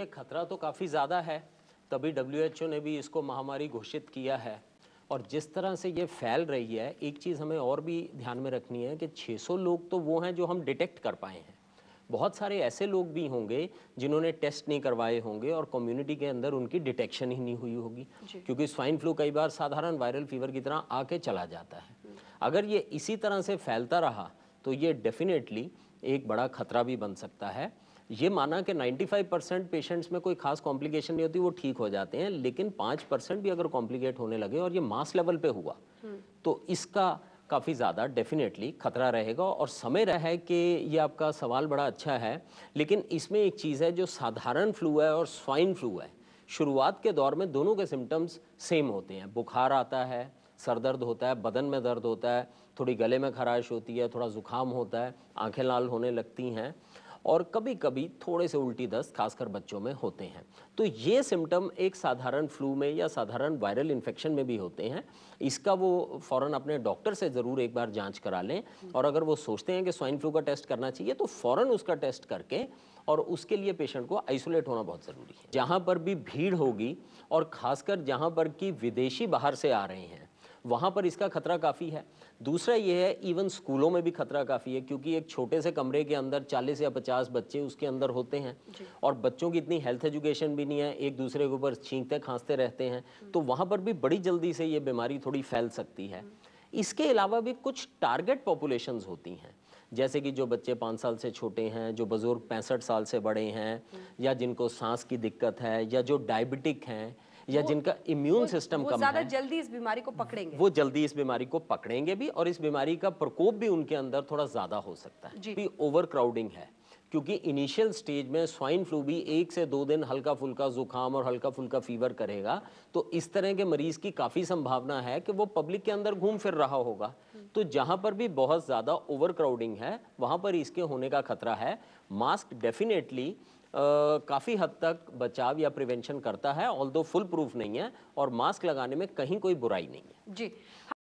कि खतरा तो काफ़ी ज़्यादा है तभी डब्ल्यू ने भी इसको महामारी घोषित किया है और जिस तरह से ये फैल रही है एक चीज़ हमें और भी ध्यान में रखनी है कि 600 लोग तो वो हैं जो हम डिटेक्ट कर पाए हैं बहुत सारे ऐसे लोग भी होंगे जिन्होंने टेस्ट नहीं करवाए होंगे और कम्युनिटी के अंदर उनकी डिटेक्शन ही नहीं हुई होगी क्योंकि स्वाइन फ्लू कई बार साधारण वायरल फीवर की तरह आके चला जाता है अगर ये इसी तरह से फैलता रहा तो ये डेफिनेटली एक बड़ा खतरा भी बन सकता है ये माना कि 95 परसेंट पेशेंट्स में कोई खास कॉम्प्लिकेशन नहीं होती वो ठीक हो जाते हैं लेकिन पाँच परसेंट भी अगर कॉम्प्लिकेट होने लगे और ये मास लेवल पे हुआ हम्म। तो इसका काफ़ी ज़्यादा डेफिनेटली खतरा रहेगा और समय रहा है कि ये आपका सवाल बड़ा अच्छा है लेकिन इसमें एक चीज़ है जो साधारण फ्लू है और स्वाइन फ्लू है शुरुआत के दौर में दोनों के सिम्टम्स सेम होते हैं बुखार आता है सर दर्द होता है बदन में दर्द होता है थोड़ी गले में खराश होती है थोड़ा ज़ुकाम होता है आंखें लाल होने लगती हैं और कभी कभी थोड़े से उल्टी दस्त खासकर बच्चों में होते हैं तो ये सिम्टम एक साधारण फ्लू में या साधारण वायरल इन्फेक्शन में भी होते हैं इसका वो फ़ौरन अपने डॉक्टर से ज़रूर एक बार जाँच करा लें और अगर वो सोचते हैं कि स्वाइन फ्लू का टेस्ट करना चाहिए तो फ़ौरन उसका टेस्ट करके और उसके लिए पेशेंट को आइसोलेट होना बहुत ज़रूरी है जहाँ पर भी भीड़ होगी और खासकर जहाँ पर कि विदेशी बाहर से आ रहे हैं वहाँ पर इसका खतरा काफ़ी है दूसरा ये है इवन स्कूलों में भी खतरा काफ़ी है क्योंकि एक छोटे से कमरे के अंदर 40 या 50 बच्चे उसके अंदर होते हैं और बच्चों की इतनी हेल्थ एजुकेशन भी नहीं है एक दूसरे के ऊपर छींकते खांसते रहते हैं हम्म। तो वहाँ पर भी बड़ी जल्दी से ये बीमारी थोड़ी फैल सकती है इसके अलावा भी कुछ टारगेट पॉपुलेशन होती हैं जैसे कि जो बच्चे पाँच साल से छोटे हैं जो बुज़ुर्ग पैंसठ साल से बड़े हैं हम्म। या जिनको सांस की दिक्कत है या जो डायबिटिक हैं या जिनका इम्यून सिस्टम कम ज्यादा जल्दी इस बीमारी को पकड़ेंगे वो जल्दी इस बीमारी को पकड़ेंगे भी और इस बीमारी का प्रकोप भी उनके अंदर थोड़ा ज्यादा हो सकता है ओवर क्राउडिंग तो है क्योंकि इनिशियल स्टेज में स्वाइन फ्लू भी एक से दो दिन हल्का फुल्का जुकाम और हल्का फुल्का फीवर करेगा तो इस तरह के मरीज की काफ़ी संभावना है कि वो पब्लिक के अंदर घूम फिर रहा होगा तो जहां पर भी बहुत ज़्यादा ओवर क्राउडिंग है वहां पर इसके होने का खतरा है मास्क डेफिनेटली काफ़ी हद तक बचाव या प्रिवेंशन करता है ऑल फुल प्रूफ नहीं है और मास्क लगाने में कहीं कोई बुराई नहीं है जी